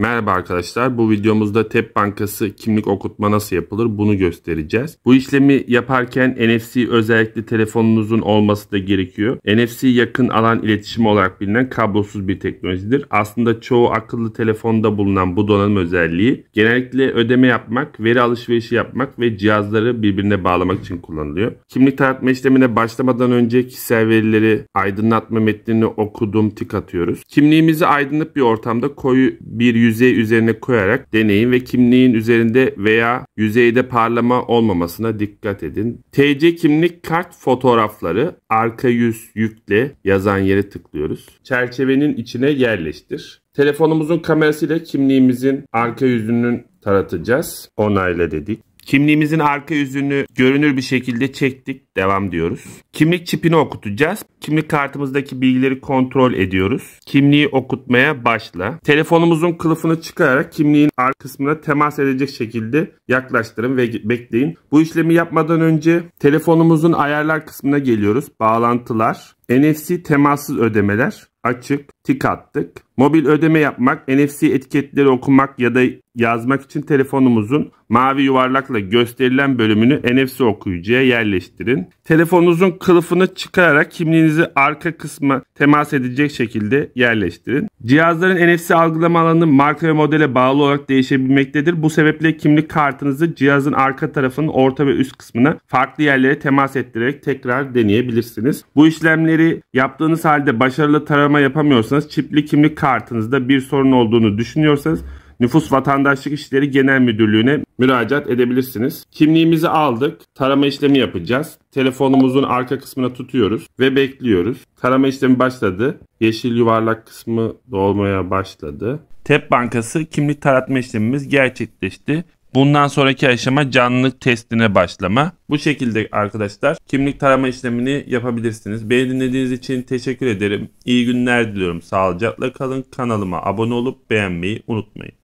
Merhaba arkadaşlar bu videomuzda TEP Bankası kimlik okutma nasıl yapılır bunu göstereceğiz. Bu işlemi yaparken NFC özellikle telefonunuzun olması da gerekiyor. NFC yakın alan iletişimi olarak bilinen kablosuz bir teknolojidir. Aslında çoğu akıllı telefonda bulunan bu donanım özelliği genellikle ödeme yapmak, veri alışverişi yapmak ve cihazları birbirine bağlamak için kullanılıyor. Kimlik taratma işlemine başlamadan önce kişisel verileri aydınlatma metnini okudum tık atıyoruz. Kimliğimizi aydınlık bir ortamda koyu bir yüz yüzey üzerine koyarak deneyin ve kimliğin üzerinde veya yüzeyde parlama olmamasına dikkat edin. TC kimlik kart fotoğrafları arka yüz yükle yazan yere tıklıyoruz. Çerçevenin içine yerleştir. Telefonumuzun kamerasıyla kimliğimizin arka yüzünün taratacağız. Onayla dedik. Kimliğimizin arka yüzünü görünür bir şekilde çektik. Devam diyoruz. Kimlik çipini okutacağız. Kimlik kartımızdaki bilgileri kontrol ediyoruz. Kimliği okutmaya başla. Telefonumuzun kılıfını çıkararak kimliğin arka kısmına temas edecek şekilde yaklaştırın ve bekleyin. Bu işlemi yapmadan önce telefonumuzun ayarlar kısmına geliyoruz. Bağlantılar, NFC temassız ödemeler açık, tik attık. Mobil ödeme yapmak, NFC etiketleri okumak ya da yazmak için telefonumuzun mavi yuvarlakla gösterilen bölümünü NFC okuyucuya yerleştirin. Telefonunuzun kılıfını çıkararak kimliğinizi arka kısma temas edecek şekilde yerleştirin. Cihazların NFC algılama alanı marka ve modele bağlı olarak değişebilmektedir. Bu sebeple kimlik kartınızı cihazın arka tarafının orta ve üst kısmına farklı yerlere temas ettirerek tekrar deneyebilirsiniz. Bu işlemleri yaptığınız halde başarılı tarama arama yapamıyorsanız, çipli kimlik kartınızda bir sorun olduğunu düşünüyorsanız Nüfus Vatandaşlık İşleri Genel Müdürlüğü'ne müracaat edebilirsiniz. Kimliğimizi aldık. Tarama işlemi yapacağız. Telefonumuzun arka kısmına tutuyoruz ve bekliyoruz. Tarama işlemi başladı. Yeşil yuvarlak kısmı dolmaya başladı. TEP Bankası kimlik taratma işlemimiz gerçekleşti. Bundan sonraki aşama canlılık testine başlama. Bu şekilde arkadaşlar kimlik tarama işlemini yapabilirsiniz. Beni dinlediğiniz için teşekkür ederim. İyi günler diliyorum. Sağlıcakla kalın. Kanalıma abone olup beğenmeyi unutmayın.